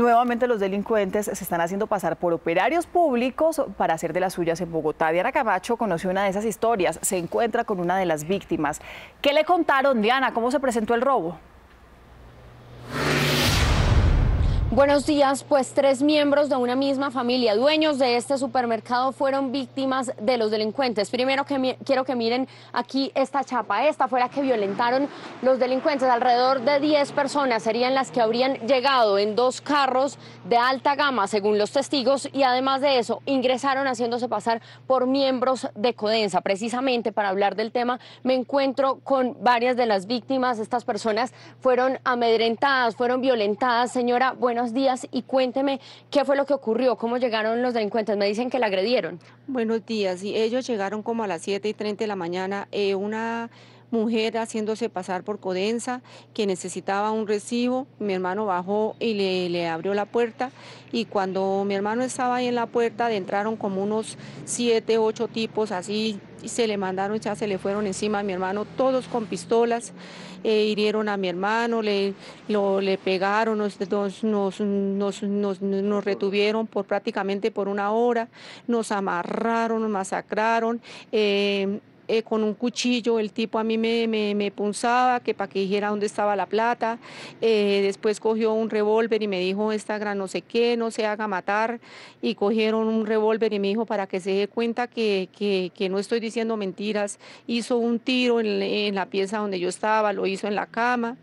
Nuevamente los delincuentes se están haciendo pasar por operarios públicos para hacer de las suyas en Bogotá. Diana Camacho conoció una de esas historias, se encuentra con una de las víctimas. ¿Qué le contaron, Diana? ¿Cómo se presentó el robo? Buenos días, pues tres miembros de una misma familia, dueños de este supermercado, fueron víctimas de los delincuentes. Primero que quiero que miren aquí esta chapa, esta fue la que violentaron los delincuentes. Alrededor de 10 personas serían las que habrían llegado en dos carros de alta gama, según los testigos, y además de eso ingresaron haciéndose pasar por miembros de Codensa. Precisamente para hablar del tema me encuentro con varias de las víctimas. Estas personas fueron amedrentadas, fueron violentadas. Señora, bueno, buenos días y cuénteme qué fue lo que ocurrió, cómo llegaron los delincuentes. Me dicen que la agredieron. Buenos días, y ellos llegaron como a las 7 y 30 de la mañana. Eh, una mujer haciéndose pasar por Codensa, que necesitaba un recibo. Mi hermano bajó y le, le abrió la puerta. Y cuando mi hermano estaba ahí en la puerta, entraron como unos siete, ocho tipos así y se le mandaron, ya se le fueron encima a mi hermano, todos con pistolas, eh, hirieron a mi hermano, le, lo, le pegaron, nos, nos, nos, nos, retuvieron por prácticamente por una hora, nos amarraron, nos masacraron, eh, eh, con un cuchillo, el tipo a mí me, me, punzaba, que para que dijera dónde estaba la plata, eh, después cogió un revólver y me dijo, esta gran no sé qué, no se haga matar, y cogieron un revólver y me dijo, para que se dé cuenta que, que, no estoy diciendo mentiras, hizo un tiro en, en la pieza donde yo estaba, lo hizo en la cama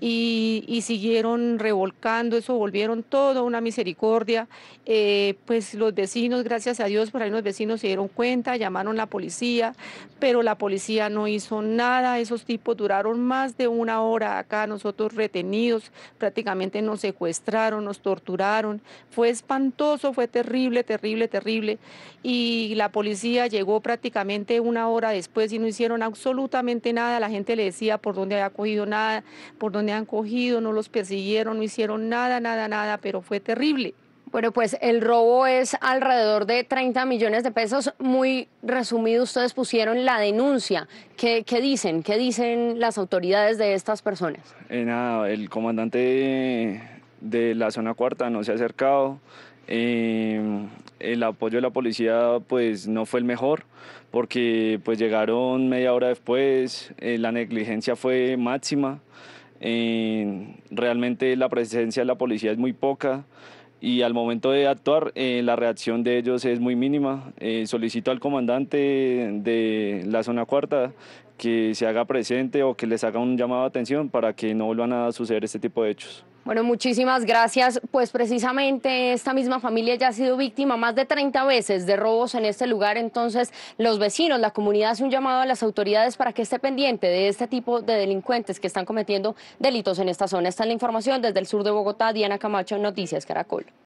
y, siguieron revolcando, eso volvieron todo una misericordia. Eh, pues los vecinos, gracias a Dios, por ahí los vecinos se dieron cuenta, llamaron a la policía, pero la policía no hizo nada, esos tipos duraron más de una hora acá, nosotros retenidos, prácticamente nos secuestraron, nos torturaron, fue espantoso, fue terrible, terrible, terrible, y la policía llegó prácticamente una hora después y no hicieron absolutamente nada, la gente le decía por dónde había cogido nada, por dónde han cogido, no los persiguieron, no hicieron nada, nada, nada, pero fue terrible. Bueno, pues el robo es alrededor de 30 millones de pesos. Muy resumido, ustedes pusieron la denuncia. ¿Qué, qué dicen? ¿Qué dicen las autoridades de estas personas? Eh, nada, el comandante de la zona cuarta no se ha acercado. Eh, el apoyo de la policía pues no fue el mejor porque pues llegaron media hora después, eh, la negligencia fue máxima realmente la presencia de la policía es muy poca y al momento de actuar eh, la reacción de ellos es muy mínima. Eh, solicito al comandante de la zona cuarta que se haga presente o que les haga un llamado de atención para que no vuelvan a suceder este tipo de hechos. Bueno, muchísimas gracias. Pues precisamente esta misma familia ya ha sido víctima más de 30 veces de robos en este lugar. Entonces, los vecinos, la comunidad hace un llamado a las autoridades para que esté pendiente de este tipo de delincuentes que están cometiendo delitos en esta zona. Esta es la información desde el sur de Bogotá. Diana Camacho, Noticias Caracol.